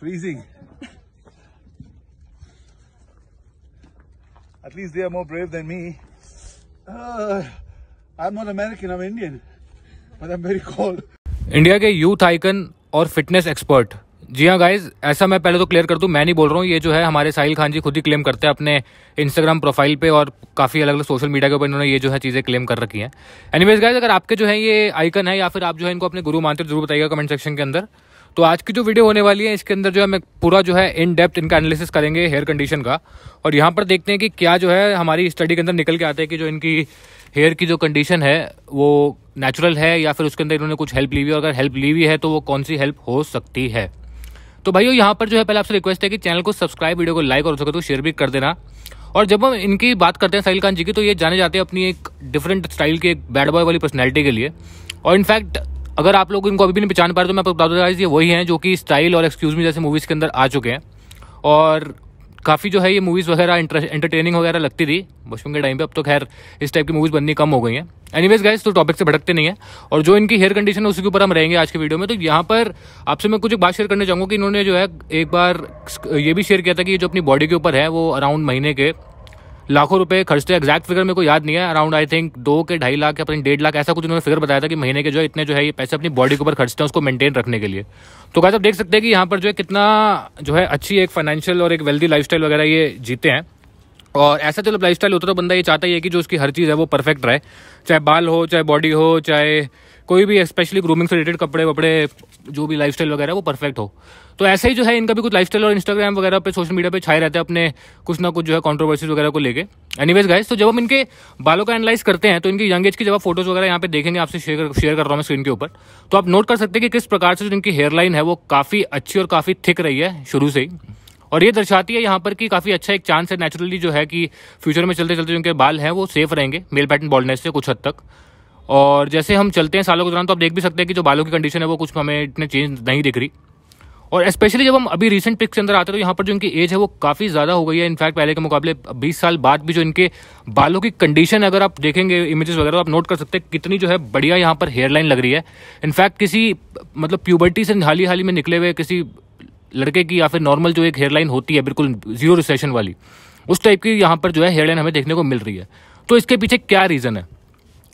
freezing. At least they are more brave than me. Uh, I'm not American, I'm Indian. But I'm very cold. India के youth icon और fitness expert जी हाँ guys ऐसा मैं पहले तो clear कर दूँ मैं नहीं बोल रहा हूँ ये जो है हमारे साहिल खान जी खुद ही क्लेम करते हैं अपने इंस्टाग्राम प्रोफाइल पे और काफ़ी अलग अलग सोशल मीडिया के ऊपर इन्होंने ये जो है चीज़ें क्लेम कर रखी हैं एनीवेज गाइज अगर आपके जो है ये आइकन है या फिर आप जो है इनको अपने गुरु मानते हो जरूर बताइएगा कमेंट सेक्शन के अंदर तो आज की जो वीडियो होने वाली है इसके अंदर जो है मैं पूरा जो है इन डेप्थ इनका एनालिसिस करेंगे हेयर कंडीशन का और यहाँ पर देखते हैं कि क्या जो है हमारी स्टडी के अंदर निकल के आते हैं कि जो इनकी हेयर की जो कंडीशन है वो नेचुरल है या फिर उसके अंदर इन्होंने कुछ हेल्प ली हुई अगर हेल्प ली हुई है तो वो कौन सी हेल्प हो सकती है तो भाइयों यहाँ पर जो है पहले आपसे रिक्वेस्ट है कि चैनल को सब्सक्राइब वीडियो को लाइक और हो सके तो शेयर भी कर देना और जब हम इनकी बात करते हैं साहिल खान जी की तो ये जाने जाते हैं अपनी एक डिफरेंट स्टाइल के एक बैड बॉय वाली पर्सनैलिटी के लिए और इनफैक्ट अगर आप लोग इनको अभी भी नहीं पहचान पा रहे तो मैं बता दूँ ये वही हैं जो कि स्टाइल और एक्सक्यूज़ मी जैसे मूवीज़ के अंदर आ चुके हैं और काफ़ी जो है ये मूवीज़ वगैरह एंटरटेनिंग वगैरह लगती थी बचपन के टाइम पे अब तो खैर इस टाइप की मूवीज़ बननी कम हो गई हैं एनीवेज गाइस तो टॉपिक से भटकते नहीं है और जो इनकी हेयर कंडीशन है उसके ऊपर हम रहेंगे आज के वीडियो में तो यहाँ पर आपसे मैं कुछ एक बात शेयर करना चाहूँगा कि इन्होंने जो है एक बार ये भी शेयर किया था कि ये जो अपनी बॉडी के ऊपर है वो अराउंड महीने के लाखों रुपए खर्चते एग्जैक्ट फिगर मेरे को याद नहीं है अराउंड आई थिंक दो के ढाई लाख या अपनी डेढ़ लाख ऐसा कुछ उन्होंने फिगर बताया था कि महीने के जो है इतने जो है ये पैसे अपनी बॉडी के ऊपर खर्चते हैं उसको मेंटेन रखने के लिए तो गाइस आप देख सकते हैं कि यहाँ पर जो है कितना जो है अच्छी एक फाइनेंशियल और एक वेल्दी लाइफ वगैरह ये जीते हैं और ऐसा चलो लाइफ स्टाइल होता तो बंदा ये चाहता ही है कि जो उसकी हर चीज़ है वो परफेक्ट रहे चाहे बाल हो चाहे बॉडी हो चाहे कोई भी स्पेशली ग्रूमिंग से रिलेटेड कपड़े वपड़े जो भी लाइफ वगैरह वो परफेक्ट हो तो ऐसे ही जो है इनका भी कुछ लाइफ और इंस्टाग्राम वगैरह पे सोशल मीडिया पे छाए रहते हैं अपने कुछ ना कुछ जो है कॉन्ट्रोवर्सीज वगैरह को लेके वेज गाइस तो जब हम इनके बालों का एनालाइज करते हैं तो इनकी यंग एज की जब आप फोटोज वगैरह यहाँ पे देखेंगे आपसे शेयर शेयर कर रहा हूँ मैं स्क्रीन के ऊपर तो आप नोट कर सकते हैं कि किस प्रकार से जो इनकी हेयर लाइन है वो काफ़ी अच्छी और काफ़ी थिक रही है शुरू से ही और ये दर्शाती है यहाँ पर कि काफ़ी अच्छा एक चांस है नेचुरली जो है कि फ्यूचर में चलते चलते उनके बाल हैं वो सेफ रहेंगे मेल पैटर्न बॉल्डनेस से कुछ हद तक और जैसे हम चलते हैं सालों के दौरान तो आप देख भी सकते हैं कि जो बालों की कंडीशन है वो कुछ हमें इतने चेंज नहीं दिख रही और स्पेशली जब हम अभी रिसेंट पिक्स के अंदर आते हैं तो यहाँ पर जो इनकी एज है वो काफ़ी ज़्यादा हो गई है इनफैक्ट पहले के मुकाबले 20 साल बाद भी जो इनके बालों की कंडीशन अगर आप देखेंगे इमेजेस वगैरह तो आप नोट कर सकते हैं कितनी जो है बढ़िया यहाँ पर हेयरलाइन लग रही है इनफैक्ट किसी मतलब प्यूबर्टी से हाली हाली में निकले हुए किसी लड़के की या फिर नॉर्मल जो एक हेयरलाइन होती है बिल्कुल जीरो रिसेशन वाली उस टाइप की यहाँ पर जो है हेयरलाइन हमें देखने को मिल रही है तो इसके पीछे क्या रीज़न है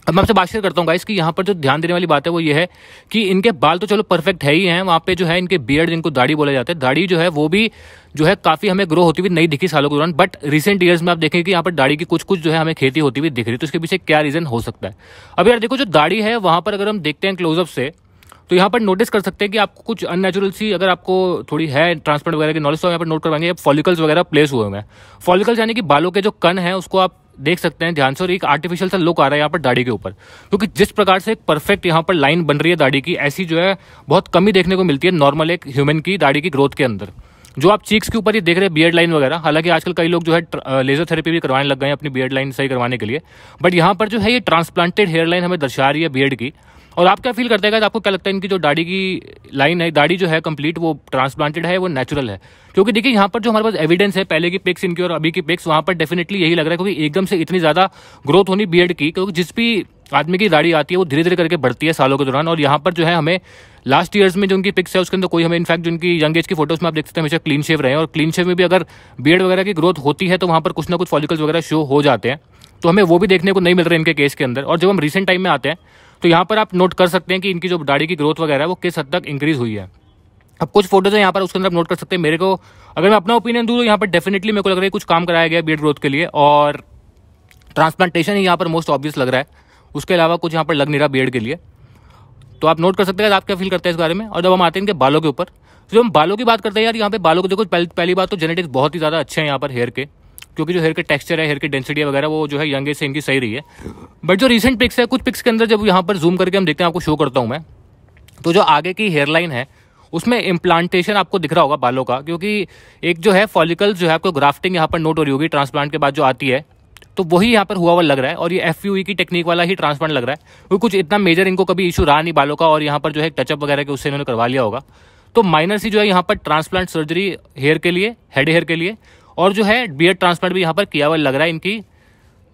अब मैं आपसे बात करता हूँ गाइस कि यहाँ पर जो ध्यान देने वाली बात है वो ये है कि इनके बाल तो चलो परफेक्ट है ही हैं वहाँ पे जो है इनके बियर्ड जिनको दाढ़ी बोला जाता है दाढ़ी जो है वो भी जो है काफ़ी हमें ग्रो होती हुई नहीं दिखी सालों के दौरान बट रिसेंट ईयर्स में आप देखें कि यहाँ पर दाढ़ी की कुछ कुछ जो है हमें खेती होती हुई दिख रही है तो इसके पीछे क्या रीज़न हो सकता है अब यार देखो जो दाढ़ी है वहाँ पर अगर हम देखते हैं क्लोजअप से तो यहाँ पर नोटिस कर सकते हैं कि आपको कुछ अननेचुरल सी अगर आपको थोड़ी है ट्रांसप्लांट वगैरह की नॉलेज तो यहाँ पर नोट करवाएंगे फॉलिकल्स वगैरह प्लेस हुए हुए हैं फॉलिकल्स यानी कि बालों के जो कन है उसको आप देख सकते हैं ध्यान से और एक आर्टिफिशियल सा लुक आ रहा है यहाँ पर दाढ़ी के ऊपर क्योंकि तो जिस प्रकार से एक परफेक्ट यहाँ पर लाइन बन रही है दाढ़ी की ऐसी जो है बहुत कमी देखने को मिलती है नॉर्मल एक ह्यूमन की दाढ़ी की ग्रोथ के अंदर जो आप चीक्स के ऊपर ये देख रहे हैं बियर्ड लाइन वगैरह हालांकि आजकल कई लोग जो है लेजर थेरेपी भी करवाने लग गए हैं अपनी बियर्ड लाइन सही करवाने के लिए बट यहाँ पर जो है ये ट्रांसप्लांटेड हेयर लाइन हमें दर्शा रही है बियर्ड की और आप क्या फील करते हैं आपको क्या लगता है इनकी जो दाढ़ी की लाइन है दाढ़ी जो है कंप्लीट वो ट्रांसप्लांटेड है वो नेचुरल है क्योंकि देखिए यहाँ पर जो हमारे पास एविडेंस है पहले की पिक्स इनकी और अभी की पिक्स वहाँ पर डेफिनेटली यही लग रहा है क्योंकि एकदम से इतनी ज़्यादा ग्रोथ होनी बियड की क्योंकि जिस भी आदमी की दाढ़ी आती है वो धीरे धीरे करके बढ़ती है सालों के दौरान और यहाँ पर जो है हमें लास्ट ईयर्स में जो उनकी पिक्स है उसके अंदर कोई हमें इनफैक्ट जो उनकी यंग एज की फोटोज में आप देख सकते हैं हमेशा क्लीन शेव रहे हैं और क्लीन शेव में भी अगर बियड वगैरह की ग्रोथ होती है तो वहाँ पर कुछ ना कुछ फॉलिकल्स वगैरह शो हो जाते हैं तो हमें वो भी देखने को नहीं मिल रहे इनके केस के अंदर और जब हम रिसेंट टाइम में आते हैं तो यहाँ पर आप नोट कर सकते हैं कि इनकी जो दाढ़ी की ग्रोथ वगैरह है वो किस हद तक इंक्रीज़ हुई है अब कुछ फोटोज हैं यहाँ पर उसके अंदर आप नोट कर सकते हैं मेरे को अगर मैं अपना ओपिनियन दूँ तो यहाँ पर डेफिनेटली मेरे को लग रहा है कुछ काम कराया गया बीड ग्रोथ के लिए और ट्रांसप्लांटेशन ही यहाँ पर मोस्ट ऑब्वियस लग रहा है उसके अलावा कुछ यहाँ पर लग नहीं रहा बियड के लिए तो आप नोट कर सकते हैं आप क्या फील करते हैं इस बारे में और जब हम आते हैं इनके बालों के ऊपर तो जब हम बालों की बात करते हैं यार यहाँ पे बालों को देखो पहली बात तो जेनेटिक्स बहुत ही ज़्यादा अच्छे हैं यहाँ पर हेयर के क्योंकि जो हेयर के टेक्सचर है हेयर की डेंसिटी वगैरह वो जो है यंग एज से इनकी सही रही है बट जो रिसेंट पिक्स है कुछ पिक्स के अंदर जब यहाँ पर जूम करके हम देखते हैं आपको शो करता हूँ मैं तो जो आगे की हेयरलाइन है उसमें इम्प्लांटेशन आपको दिख रहा होगा बालों का क्योंकि एक जो है फॉलिकल जो है आपको ग्राफ्टिंग यहाँ पर नोट हो रही होगी ट्रांसप्लांट के बाद जो आती है तो वही यहाँ पर हुआ हुआ लग रहा है और ये एफ e की टेक्निक वाला ही ट्रांसप्लांट लग रहा है वो कुछ इतना मेजर इनको कभी इशू रहा नहीं बालों का और यहाँ पर जो है टचअप वगैरह के उससे इन्होंने करवा लिया होगा तो माइनर सी जो है यहाँ पर ट्रांसप्लांट सर्जरी हेयर के लिए हेड हेयर के लिए और जो है एड ट्रांसप्लांट भी यहाँ पर किया हुआ लग रहा है इनकी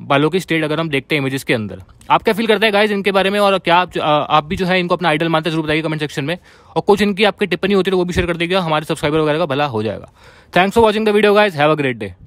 बालों की स्टेट अगर हम देखते हैं इमेजेस के अंदर आप क्या फील करते हैं गाइज इनके बारे में और क्या आप आप भी जो है इनको अपना आइडल मानते हैं जरूर बताइए कमेंट सेक्शन में और कुछ इनकी आपकी टिप्पणी होती है तो वो भी शेयर कर देगा हमारे सब्सक्राइबर वगैरह का भला हो जाएगा thanks for watching the video guys have a great day